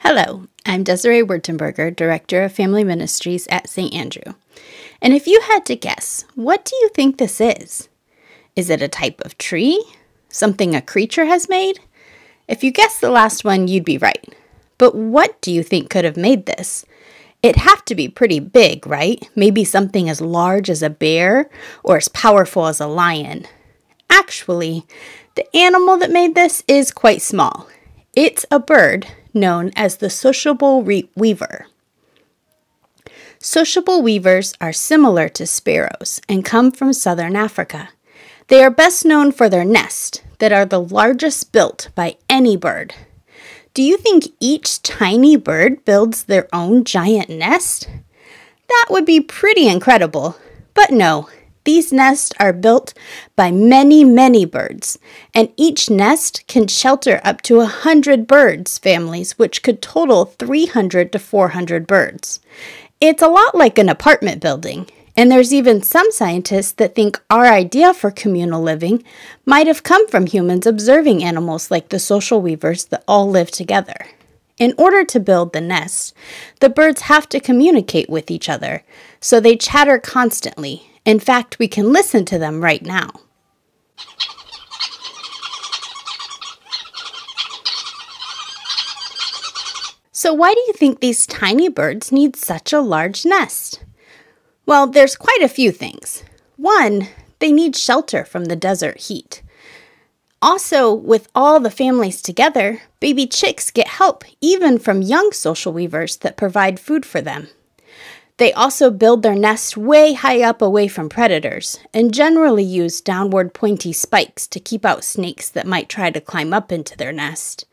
Hello, I'm Desiree Wurtenberger, Director of Family Ministries at St. Andrew. And if you had to guess, what do you think this is? Is it a type of tree? Something a creature has made? If you guessed the last one, you'd be right. But what do you think could have made this? It'd have to be pretty big, right? Maybe something as large as a bear or as powerful as a lion. Actually, the animal that made this is quite small. It's a bird known as the sociable weaver. Sociable weavers are similar to sparrows and come from southern Africa. They are best known for their nest, that are the largest built by any bird. Do you think each tiny bird builds their own giant nest? That would be pretty incredible, but no, these nests are built by many, many birds, and each nest can shelter up to 100 birds families, which could total 300 to 400 birds. It's a lot like an apartment building, and there's even some scientists that think our idea for communal living might have come from humans observing animals like the social weavers that all live together. In order to build the nest, the birds have to communicate with each other, so they chatter constantly in fact, we can listen to them right now. So why do you think these tiny birds need such a large nest? Well, there's quite a few things. One, they need shelter from the desert heat. Also, with all the families together, baby chicks get help even from young social weavers that provide food for them. They also build their nest way high up away from predators and generally use downward pointy spikes to keep out snakes that might try to climb up into their nest.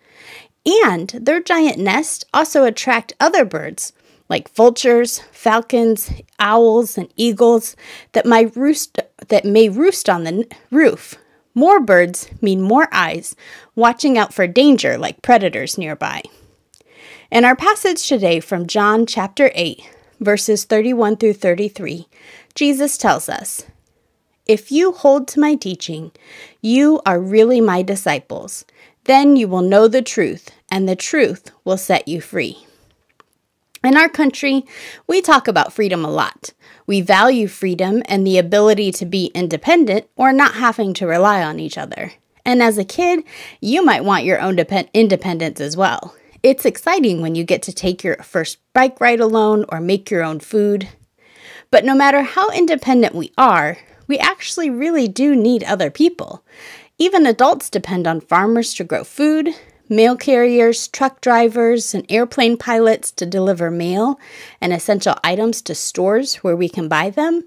And their giant nest also attract other birds like vultures, falcons, owls, and eagles that roost that may roost on the roof. More birds mean more eyes watching out for danger like predators nearby. In our passage today from John chapter 8, verses 31 through 33, Jesus tells us, If you hold to my teaching, you are really my disciples. Then you will know the truth, and the truth will set you free. In our country, we talk about freedom a lot. We value freedom and the ability to be independent or not having to rely on each other. And as a kid, you might want your own depend- independence as well. It's exciting when you get to take your first bike ride alone or make your own food. But no matter how independent we are, we actually really do need other people. Even adults depend on farmers to grow food, mail carriers, truck drivers, and airplane pilots to deliver mail and essential items to stores where we can buy them.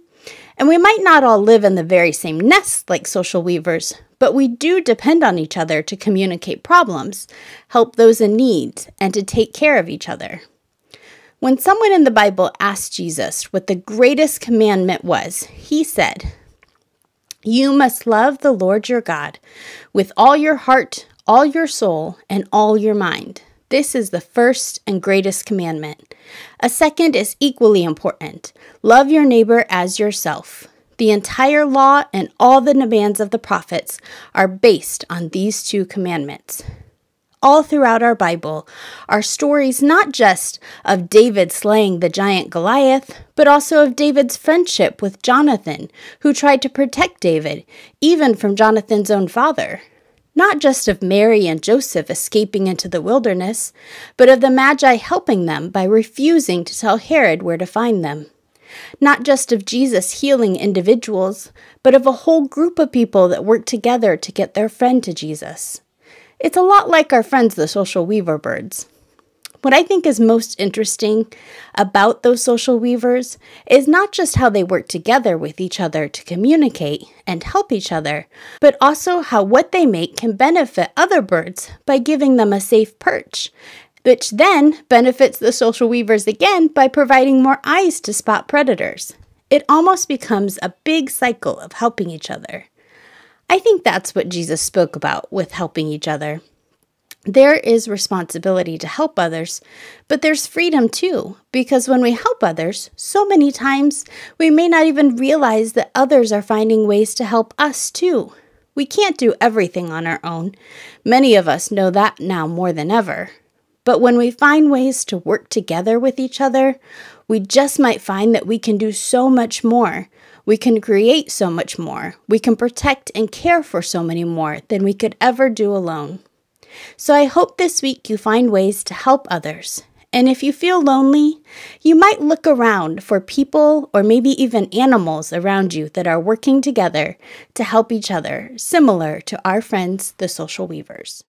And we might not all live in the very same nest like social weavers, but we do depend on each other to communicate problems, help those in need, and to take care of each other. When someone in the Bible asked Jesus what the greatest commandment was, he said, You must love the Lord your God with all your heart, all your soul, and all your mind. This is the first and greatest commandment. A second is equally important love your neighbor as yourself. The entire law and all the demands of the prophets are based on these two commandments. All throughout our Bible are stories not just of David slaying the giant Goliath, but also of David's friendship with Jonathan, who tried to protect David, even from Jonathan's own father. Not just of Mary and Joseph escaping into the wilderness, but of the Magi helping them by refusing to tell Herod where to find them not just of Jesus healing individuals, but of a whole group of people that work together to get their friend to Jesus. It's a lot like our friends, the social weaver birds. What I think is most interesting about those social weavers is not just how they work together with each other to communicate and help each other, but also how what they make can benefit other birds by giving them a safe perch which then benefits the social weavers again by providing more eyes to spot predators. It almost becomes a big cycle of helping each other. I think that's what Jesus spoke about with helping each other. There is responsibility to help others, but there's freedom too, because when we help others, so many times we may not even realize that others are finding ways to help us too. We can't do everything on our own. Many of us know that now more than ever. But when we find ways to work together with each other, we just might find that we can do so much more. We can create so much more. We can protect and care for so many more than we could ever do alone. So I hope this week you find ways to help others. And if you feel lonely, you might look around for people or maybe even animals around you that are working together to help each other, similar to our friends, the social weavers.